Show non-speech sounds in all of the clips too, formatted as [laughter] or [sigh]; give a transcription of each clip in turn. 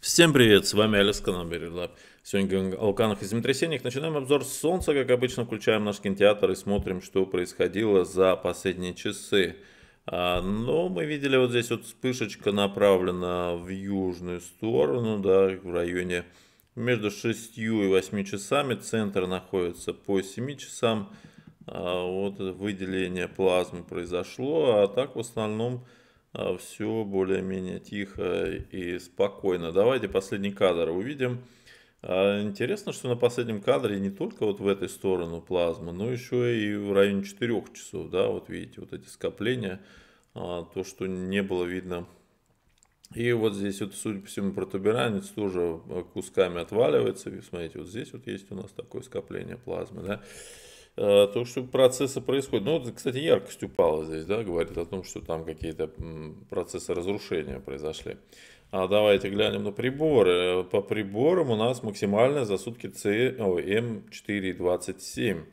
Всем привет, с вами Алекс канал Берилаб. Сегодня о вулканах и землетрясениях. Начинаем обзор с Солнца, как обычно, включаем наш кинотеатр и смотрим, что происходило за последние часы. А, но мы видели вот здесь вот вспышечка направлена в южную сторону, да, в районе между 6 и 8 часами. Центр находится по 7 часам. А, вот выделение плазмы произошло, а так в основном а, все более-менее тихо и спокойно. Давайте последний кадр увидим. А, интересно, что на последнем кадре не только вот в этой сторону плазмы, но еще и в районе 4 часов, да, вот видите, вот эти скопления, а, то, что не было видно. И вот здесь вот, судя по всему, протуберанец тоже кусками отваливается. И смотрите, вот здесь вот есть у нас такое скопление плазмы, да. Э, то, что процессы происходят. Ну, вот, кстати, яркость упала здесь, да, говорит о том, что там какие-то процессы разрушения произошли. А давайте глянем на приборы. Э, по приборам у нас максимально за сутки М427.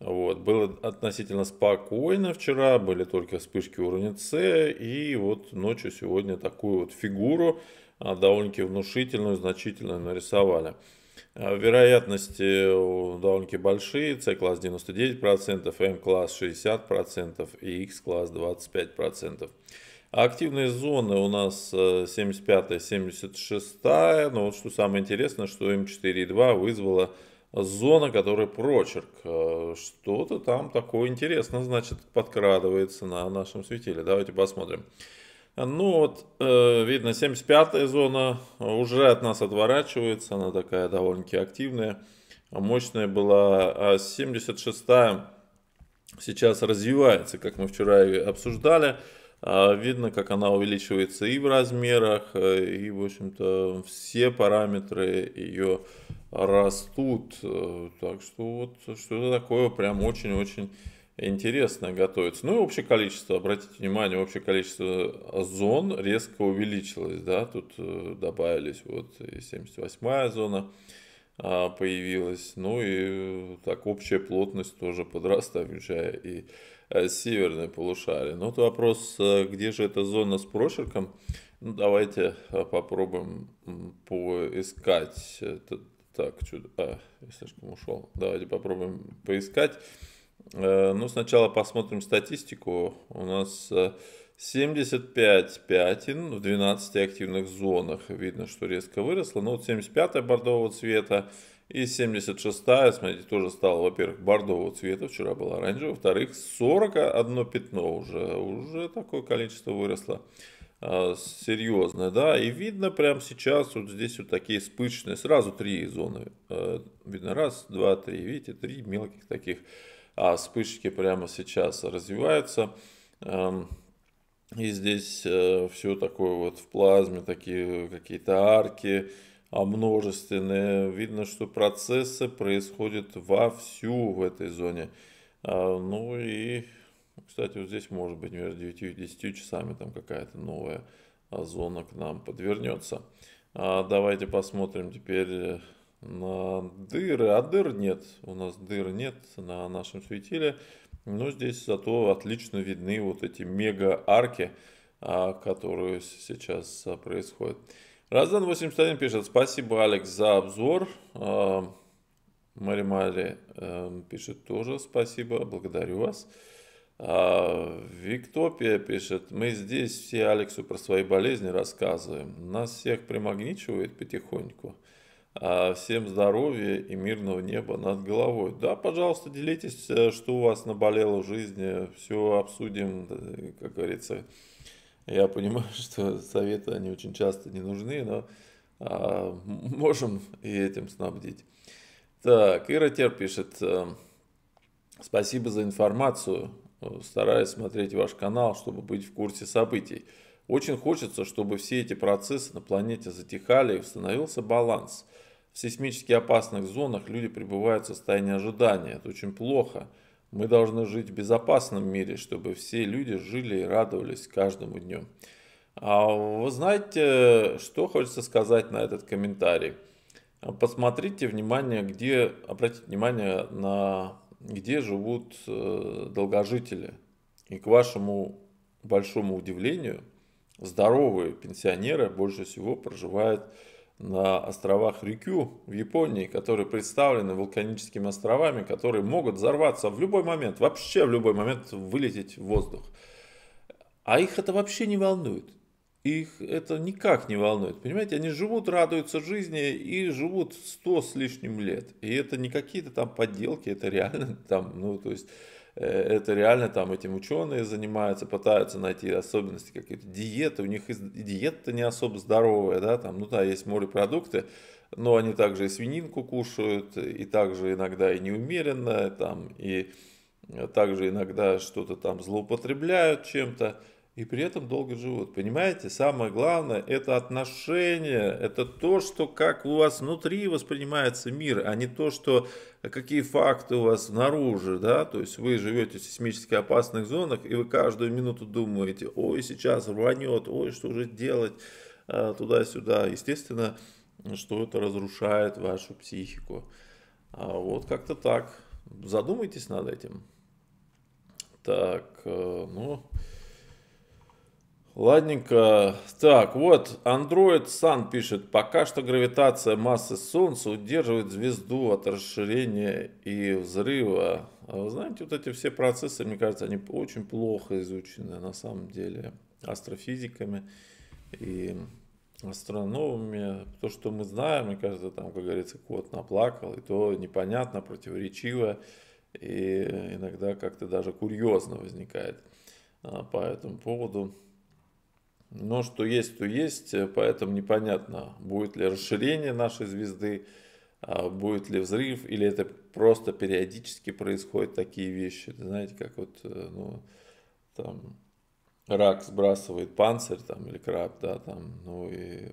Вот. Было относительно спокойно вчера, были только вспышки уровня С, и вот ночью сегодня такую вот фигуру а, довольно-таки внушительную, значительную нарисовали. А вероятности э, довольно-таки большие. С-класс 99%, М-класс 60% и X-класс 25%. Активные зоны у нас 75 э, 76 Но вот что самое интересное, что М4.2 вызвала зона, которая прочерк. Э, что-то там такое интересное, значит, подкрадывается на нашем светиле. Давайте Посмотрим. Ну вот, э, видно, 75-я зона уже от нас отворачивается, она такая довольно-таки активная, мощная была, а 76-я сейчас развивается, как мы вчера и обсуждали, а, видно, как она увеличивается и в размерах, э, и, в общем-то, все параметры ее растут, э, так что вот что-то такое прям очень-очень интересно готовится. Ну и общее количество, обратите внимание, общее количество зон резко увеличилось, да, тут э, добавились вот 78-я зона а, появилась, ну и э, так общая плотность тоже подрастает, включая [laughs] и э, северное полушарие. Но вот вопрос, где же эта зона с прошерком, ну, давайте попробуем поискать. Так, чудо. А, я слишком ушел. Давайте попробуем поискать. Э, ну, сначала посмотрим статистику. У нас 75 э, пятен в 12 активных зонах. Видно, что резко выросло. Ну, вот 75 бордового цвета и 76-я, смотрите, тоже стала, во-первых, бордового цвета, вчера была оранжевая, во-вторых, 41 а пятно уже, уже такое количество выросло э, серьезное, да, и видно прямо сейчас вот здесь вот такие вспышечные, сразу три зоны, э, видно, раз, два, три, видите, три мелких таких а вспышки прямо сейчас развиваются. Эм, и здесь э, все такое вот в плазме, такие какие-то арки а множественные. Видно, что процессы происходят вовсю в этой зоне. А, ну и, кстати, вот здесь может быть между 9 и 10 часами там какая-то новая а, зона к нам подвернется. Давайте посмотрим теперь э, на дыры, а дыр нет. У нас дыр нет на нашем светиле. Но здесь зато отлично видны вот эти мега-арки, а, которые сейчас а, происходят. Раздан 81 пишет, спасибо, Алекс, за обзор. А, Маримали э, пишет тоже спасибо, благодарю вас. Виктопия пишет, мы здесь все Алексу про свои болезни рассказываем. Нас всех примагничивает потихоньку. А, всем здоровья и мирного неба над головой. Да, пожалуйста, делитесь, э, что у вас наболело в жизни. Все обсудим, как говорится. Я понимаю, [laughs] что советы, они очень часто не нужны, но а, можем и этим снабдить. Так, Ира Тер пишет. Э, Спасибо за информацию. Стараюсь смотреть ваш канал, чтобы быть в курсе событий. Очень хочется, чтобы все эти процессы на планете затихали и установился баланс. В сейсмически опасных зонах люди пребывают в состоянии ожидания. Это очень плохо. Мы должны жить в безопасном мире, чтобы все люди жили и радовались каждому дню. А вы знаете, что хочется сказать на этот комментарий? Посмотрите внимание, где, обратите внимание на где живут э, долгожители. И к вашему большому удивлению, здоровые пенсионеры больше всего проживают на островах Рюкю в Японии, которые представлены вулканическими островами, которые могут взорваться в любой момент, вообще в любой момент вылететь в воздух. А их это вообще не волнует. Их это никак не волнует. Понимаете, они живут, радуются жизни и живут сто с лишним лет. И это не какие-то там подделки, это реально там, ну то есть Э, это реально там этим ученые занимаются, пытаются найти особенности какие-то диеты, у них и диета не особо здоровая, да, там, ну да, есть морепродукты, но они также и свининку кушают, и также иногда и неумеренно, там, и э, также иногда что-то там злоупотребляют чем-то, и при этом долго живут. Понимаете, самое главное – это отношения, это то, что как у вас внутри воспринимается мир, а не то, что какие факты у вас снаружи, да, то есть вы живете в сейсмически опасных зонах, и вы каждую минуту думаете, ой, сейчас рванет, ой, что же делать, э, туда-сюда. Естественно, что это разрушает вашу психику. А вот как-то так. Задумайтесь над этим. Так, э, ну... Ладненько. Так, вот, Android Sun пишет, пока что гравитация массы Солнца удерживает звезду от расширения и взрыва. А вы знаете, вот эти все процессы, мне кажется, они очень плохо изучены на самом деле астрофизиками и астрономами. То, что мы знаем, мне кажется, там, как говорится, кот наплакал, и то непонятно, противоречиво, и иногда как-то даже курьезно возникает а, по этому поводу. Но что есть, то есть, э, поэтому непонятно, будет ли расширение нашей звезды, а, будет ли взрыв, или это просто периодически происходят такие вещи. Знаете, как вот э, ну, там, рак сбрасывает панцирь там, или краб, да, там, ну и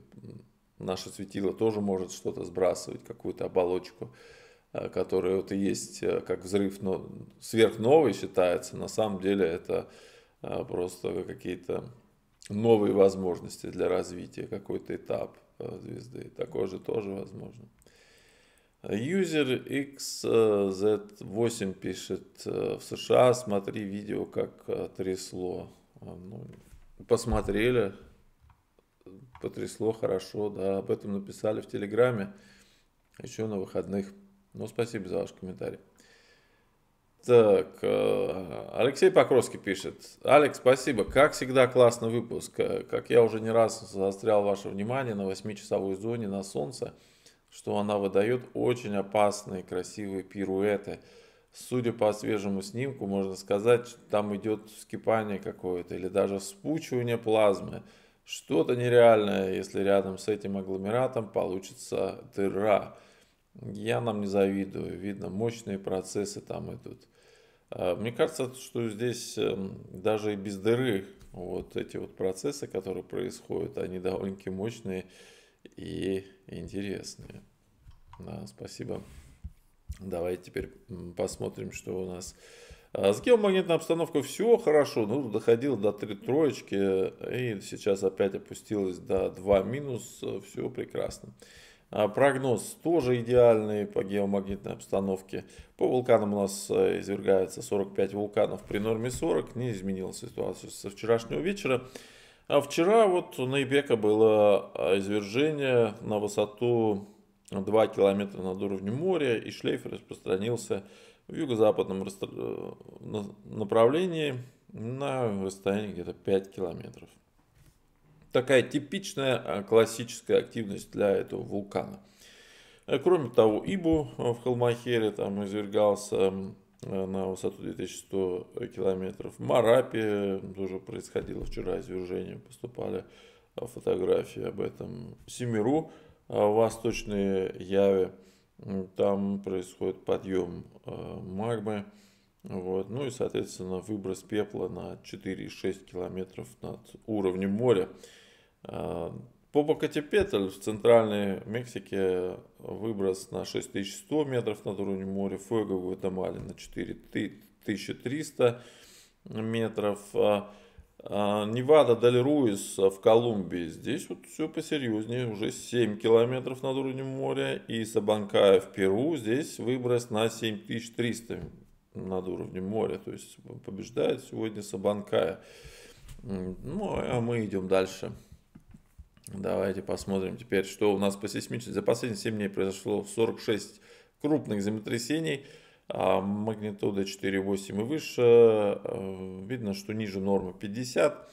наше светило тоже может что-то сбрасывать, какую-то оболочку, а, которая вот и есть э, как взрыв, но сверхновый считается, на самом деле это а, просто какие-то новые возможности для развития, какой-то этап э, звезды. Такое же тоже возможно. User XZ8 пишет, э, в США смотри видео, как э, трясло. Ну, посмотрели, потрясло хорошо, да, об этом написали в Телеграме еще на выходных. Ну, спасибо за ваш комментарий. Так, э, Алексей Покровский пишет. Алекс, спасибо. Как всегда, классный выпуск. Э, как я уже не раз заострял ваше внимание на восьмичасовой зоне на солнце, что она выдает очень опасные красивые пируэты. Судя по свежему снимку, можно сказать, что там идет вскипание какое-то или даже спучивание плазмы. Что-то нереальное, если рядом с этим агломератом получится дыра. Я нам не завидую. Видно, мощные процессы там идут. А, мне кажется, что здесь эм, даже и без дыры вот эти вот процессы, которые происходят, они довольно-таки мощные и интересные. Да, спасибо. Давайте теперь посмотрим, что у нас. А, с геомагнитной обстановкой все хорошо, ну, доходило до 3 троечки, э, и сейчас опять опустилось до 2 минус, все прекрасно. А прогноз тоже идеальный по геомагнитной обстановке. По вулканам у нас э, извергается 45 вулканов при норме 40. Не изменилась ситуация со вчерашнего вечера. А вчера вот на Ибека было а, извержение на высоту 2 километра над уровнем моря, и шлейф распространился в юго-западном э, направлении на расстоянии где-то 5 километров такая типичная а, классическая активность для этого вулкана. Э, кроме того, Ибу э, в Холмахере там извергался э, на высоту 2100 километров. В Марапе тоже происходило вчера извержение, поступали фотографии об этом. Семеру, восточной Яве, там происходит подъем магмы. Вот. Ну и, соответственно, выброс пепла на 4,6 километров над уровнем моря. Э, по в центральной Мексике выброс на 6100 метров над уровнем моря, Фуэго в Гватемале на 4300 метров. А, а, Невада, Дель Руис в Колумбии. Здесь вот все посерьезнее, уже 7 километров над уровнем моря. И Сабанкая в Перу, здесь выброс на 7300 над уровнем моря. То есть побеждает сегодня Сабанкая. Ну, а мы идем дальше. Давайте посмотрим теперь, что у нас по сейсмичности. За последние 7 дней произошло 46 крупных землетрясений, а магнитуда 4,8 и выше. Э, видно, что ниже нормы 50.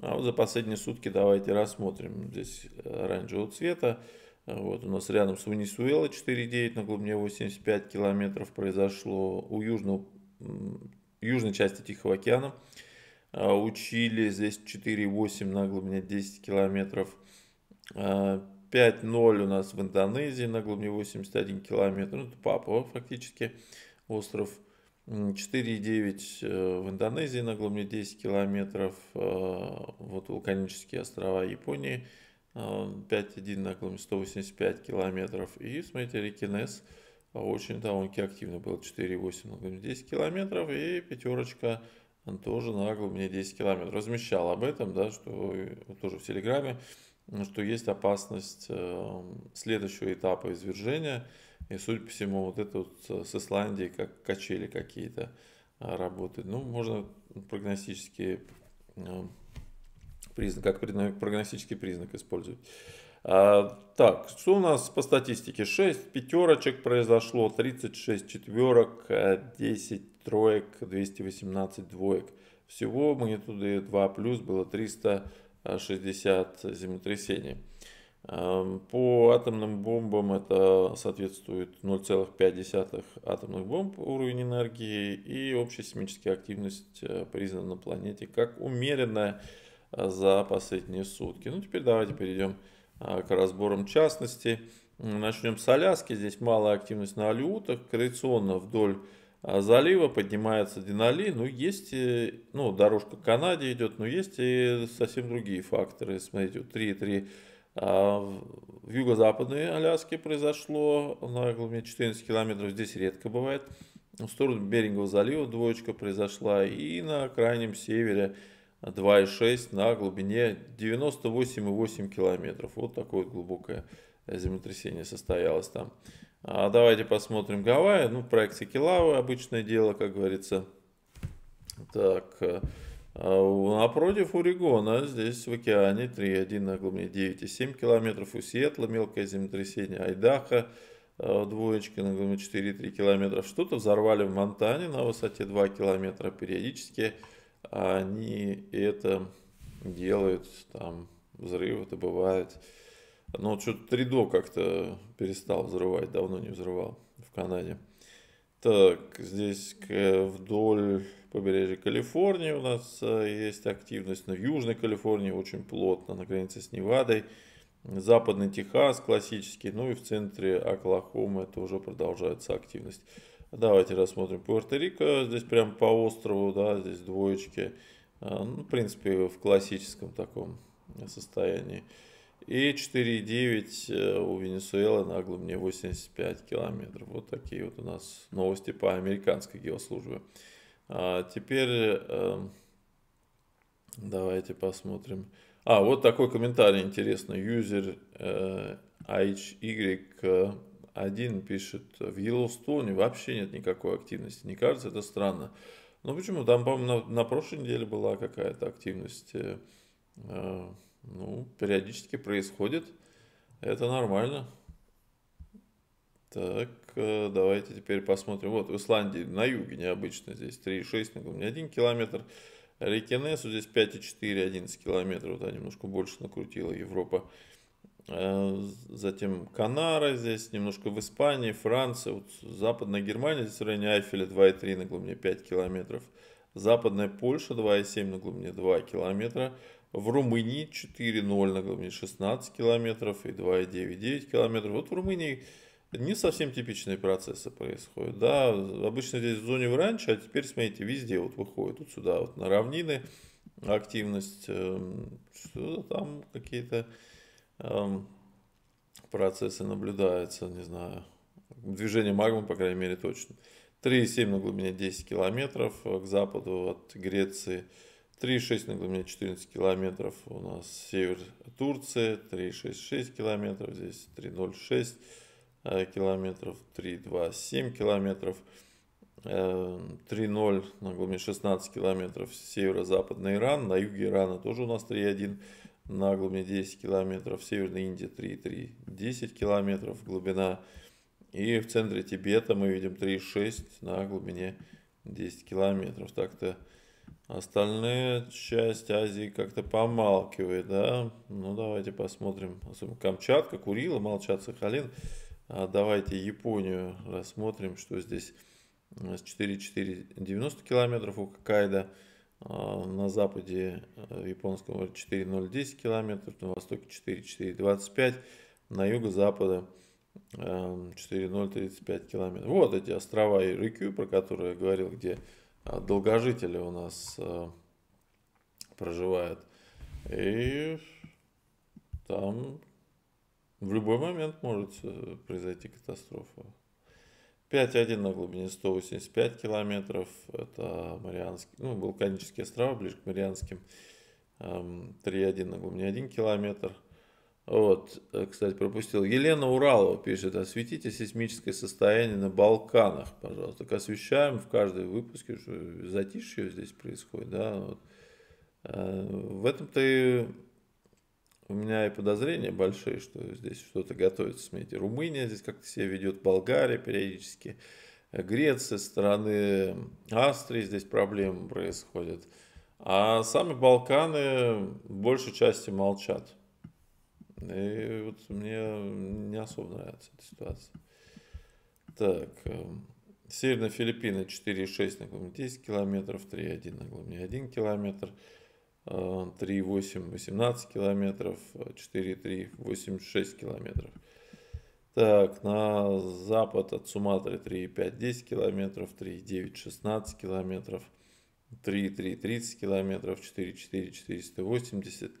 А вот за последние сутки давайте рассмотрим. Здесь оранжевого цвета. Вот у нас рядом с Венесуэлой 4,9 на глубине 85 километров произошло. У южного, южной части Тихого океана а, у Чили здесь 4,8 на глубине 10 километров. 5-0 а, у нас в Индонезии на глубине 81 километр. Ну, это папа фактически остров. 4,9 э, в Индонезии на глубине 10 километров. А, вот вулканические острова Японии 5,1 а, на глубине 185 километров. И смотрите, Рикинес очень довольно активно был 4,8 на глубине 10 километров. И пятерочка тоже на глубине 10 километров. Размещал об этом, да, что э, тоже в Телеграме ну, что есть опасность эм, следующего этапа извержения. И, судя по всему, вот это вот с Исландией как качели какие-то э, работают. Ну, можно прогностические эм, признак, как прогностический признак использовать. А, так, что у нас по статистике? 6 пятерочек произошло, 36 четверок, 10 э, троек, 218 двоек. Всего магнитуды 2 плюс было 300 60 землетрясений. Эм, по атомным бомбам это соответствует 0,5 атомных бомб уровень энергии и общая сейсмическая активность э, признана на планете как умеренная э, за последние сутки. Ну теперь давайте перейдем э, к разборам частности. Начнем с Аляски. Здесь малая активность на алютах, коррекционно вдоль а залива поднимается Динали, ну есть, э, ну, дорожка к Канаде идет, но есть и совсем другие факторы. Смотрите, 3,3 а в юго-западной Аляске произошло на глубине 14 километров, здесь редко бывает. В сторону Берингового залива двоечка произошла и на крайнем севере 2,6 на глубине 98,8 километров. Вот такое глубокое э, землетрясение состоялось там. А давайте посмотрим Гавайи. Ну, проект Килавы обычное дело, как говорится. Так, э, э, напротив Урегона, здесь в океане 3,1 на глубине 9,7 километров. У Сиэтла мелкое землетрясение Айдаха э, двоечки на глубине 4,3 километра. Что-то взорвали в Монтане на высоте 2 километра. Периодически они это делают, там взрывы-то бывают. Ну, вот что-то 3D как-то перестал взрывать, давно не взрывал в Канаде. Так, здесь вдоль побережья Калифорнии у нас э, есть активность, на Южной Калифорнии очень плотно, на границе с Невадой. Западный Техас классический, ну и в центре Оклахомы это уже продолжается активность. Давайте рассмотрим Пуэрто-Рико, здесь прям по острову, да, здесь двоечки. Э, ну, в принципе, в классическом таком состоянии. И 4,9 э, у Венесуэлы нагло мне 85 километров. Вот такие вот у нас новости по американской геослужбе. А теперь эм, давайте посмотрим. А, вот такой комментарий интересный. Юзер HY1 э, пишет, в Йеллоустоне вообще нет никакой активности. Не кажется это странно? Ну почему? Там, по-моему, на, на прошлой неделе была какая-то активность. Э, э ну, периодически происходит. Это нормально. Так, э, давайте теперь посмотрим. Вот в Исландии на юге необычно здесь 3,6 на ну, не 1 километр. Рекенесу здесь 5,4, 11 километров. Да, немножко больше накрутила Европа. Э, затем Канары здесь, немножко в Испании, Франция, вот Западная Германия, здесь в районе Айфеля 2,3 на глубине 5 километров. Западная Польша 2,7 на глубине 2 километра. В Румынии 4,0 на 16 километров и 2,9 километров. Вот в Румынии не совсем типичные процессы происходят. Да, обычно здесь в зоне раньше, а теперь, смотрите, везде вот выходит вот сюда, вот на равнины активность, что эм, там какие-то эм, процессы наблюдаются, не знаю. Движение магмы, по крайней мере, точно. 3,7 на глубине 10 километров э, к западу от Греции. 3,6 на глубине 14 километров у нас север Турции, 3,66 километров, здесь 3,06 э, километров, 3,27 километров, 3,0 э, на глубине 16 километров северо-западный Иран, на юге Ирана тоже у нас 3,1 на глубине 10 километров, северная Индия Индии 3,3, 10 километров глубина, и в центре Тибета мы видим 3,6 на глубине 10 километров. Так-то Остальная часть Азии как-то помалкивает, да? Ну, давайте посмотрим. Особенно Камчатка, Курила, Молчат, Сахалин. А давайте Японию рассмотрим, что здесь у нас 4,490 километров у Кокайда. На западе э, японского 4,010 километров, на востоке 4,425, на юго-запада э, 4,035 километров. Вот эти острова Ирикю, про которые я говорил, где а, долгожители у нас а, проживают. И там в любой момент может э, произойти катастрофа. 5,1 на глубине 185 километров. Это Марианский, ну, Вулканические острова, ближе к Марианским. 3,1 эм, на глубине 1 километр. Вот, э, кстати, пропустил. Елена Уралова пишет, осветите сейсмическое состояние на Балканах, пожалуйста. Так освещаем в каждой выпуске, что затишье здесь происходит, да. Вот. Э, в этом-то и у меня и подозрения большие, что здесь что-то готовится. Смотрите, Румыния здесь как-то себя ведет, Болгария периодически, э, Греция, со стороны Австрии здесь проблемы происходят. А сами Балканы большей части молчат. И вот мне не особо нравится эта ситуация. Так, эм, Северные Филиппины 4,6 на глубине 10 километров, 3,1 на глубине 1 километр, 3,8 э, 18 километров, 4,3 86 километров. Так, на запад от Суматры 3,5 10 километров, 3,9 16 километров, 3,3 30 километров, 4,4 480 километров.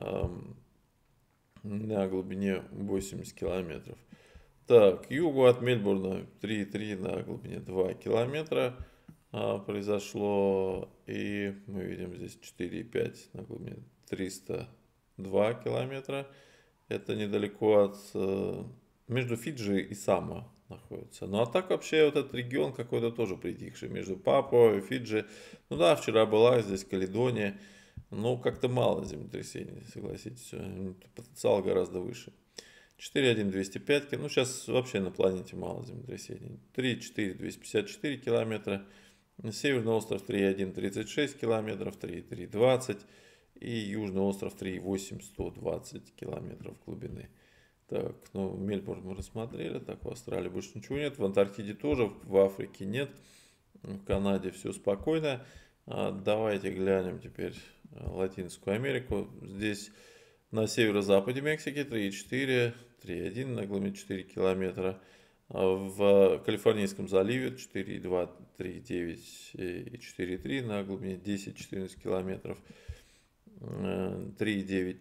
на глубине 80 километров. Так, к югу от Мельбурна 3,3 на глубине 2 километра а, произошло. И мы видим здесь 4,5 на глубине 302 километра. Это недалеко от... Э, между Фиджи и Само находится. Ну а так вообще вот этот регион какой-то тоже притихший. Между Папуа и Фиджи. Ну да, вчера была здесь Каледония. Но ну, как-то мало землетрясений, согласитесь. Потенциал гораздо выше. 4,1 205, ну сейчас вообще на планете мало землетрясений. 3,4 254 километра. Северный остров 3,1 36 километров, 3,3 20 и Южный остров 3,8 120 километров глубины. Так, ну Мельбурн мы рассмотрели, так в Австралии больше ничего нет, в Антарктиде тоже, в Африке нет, в Канаде все спокойно. А давайте глянем теперь Латинскую Америку. Здесь на северо-западе Мексики 3,4, 3,1 на глубине 4 километра. А в Калифорнийском заливе 4,2, 3,9 и 4,3 э, на глубине 10-14 километров. 3,9, э,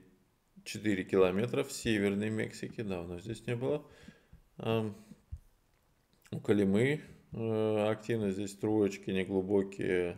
4 километра в Северной Мексике, давно здесь не было. Эм, у Калимы э, активно здесь троечки неглубокие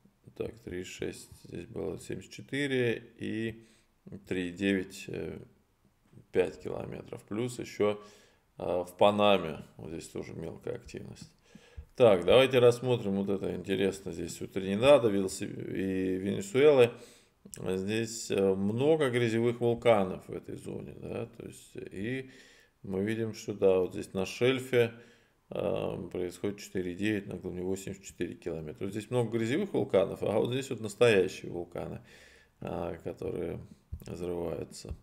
Так, 3,6 здесь было 74 и 3,9 5 э, километров. Плюс еще э, в Панаме, вот здесь тоже мелкая активность. Так, давайте рассмотрим вот это интересно здесь у Тринидада и Венесуэлы. Здесь э, много грязевых вулканов в этой зоне, да, то есть и мы видим, что да, вот здесь на шельфе Эм, происходит 4,9 на глубине 84 километра. Здесь много грязевых вулканов, а вот здесь вот настоящие вулканы, а, которые взрываются.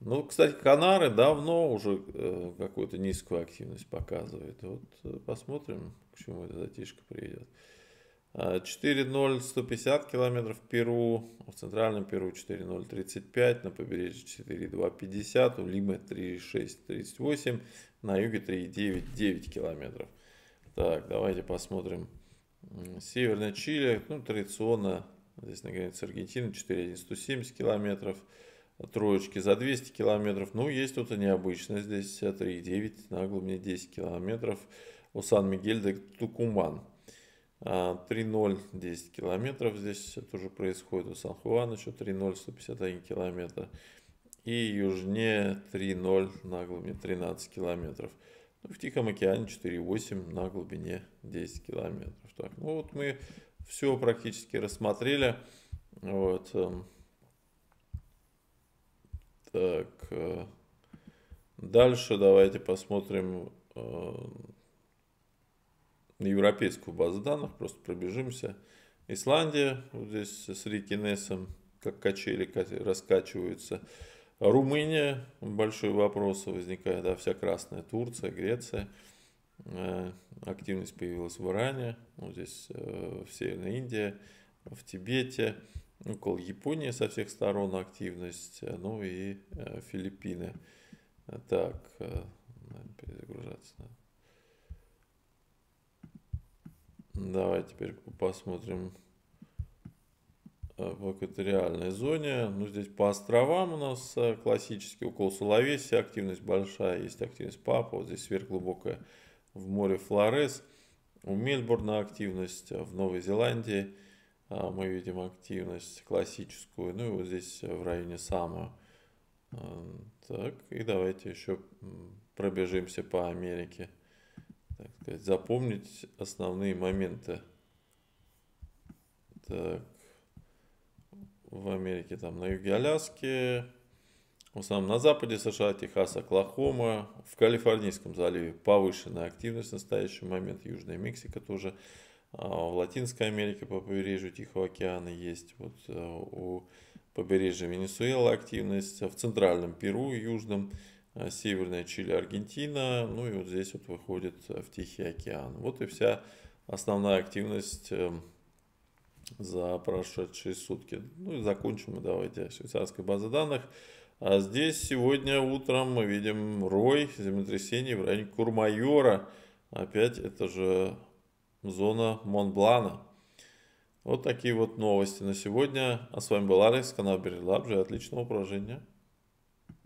Ну, кстати, Канары давно уже э, какую-то низкую активность показывают. Вот э, посмотрим, к чему эта затишка приведет. 4.0 150 километров в Перу, в центральном Перу 4.0 35, на побережье 4.2 50, у Лимы 3.6 38, на юге 3.9 9 километров. Так, давайте посмотрим. Северная Чили, ну, традиционно, здесь на границе Аргентины 4.1 170 километров, троечки за 200 километров. Ну, есть что-то необычное здесь, 3.9 а, на глубине 10 километров. У Сан-Мигель до Тукуман 3.0 а, 10 километров здесь тоже происходит у Сан-Хуана, еще 3.0 151 километр. И южнее 3.0 на глубине 13 километров. Ну, в Тихом океане 4.8 на глубине 10 километров. Так, ну вот мы все практически рассмотрели. Вот. Эм, так. Э, дальше давайте посмотрим э, европейскую базу данных, просто пробежимся. Исландия, вот здесь с реки как качели раскачиваются. Румыния, большой вопрос возникает, да, вся красная, Турция, Греция. Э, активность появилась в Иране, вот здесь э, в Северной Индии, в Тибете, около Японии со всех сторон активность, э, ну и Филиппины. Так, перезагружаться надо. Давай теперь посмотрим э, в реальная зоне. Ну, здесь по островам у нас э, классический укол Соловеси, активность большая, есть активность Папа, вот здесь сверхглубокая в море Флорес. У Мельбурна активность, э, в Новой Зеландии мы видим активность классическую, ну и вот здесь в районе Саму. Так, и давайте еще пробежимся по Америке так сказать, запомнить основные моменты. Так, в Америке, там на юге Аляски, в основном на западе США, Техас, Оклахома, в Калифорнийском заливе повышенная активность в настоящий момент, Южная Мексика тоже, а в Латинской Америке по побережью Тихого океана есть, вот э, у побережья Венесуэлы активность, а в Центральном Перу, Южном Э, Северная Чили, Аргентина, ну и вот здесь вот выходит э, в Тихий океан. Вот и вся основная активность э, за прошедшие сутки. Ну и закончим мы давайте швейцарской базы данных. А здесь сегодня утром мы видим рой землетрясений в районе Курмайора. Опять это же зона Монблана. Вот такие вот новости на сегодня. А с вами был Алекс, канал Берилабжи. Отличного упражнения.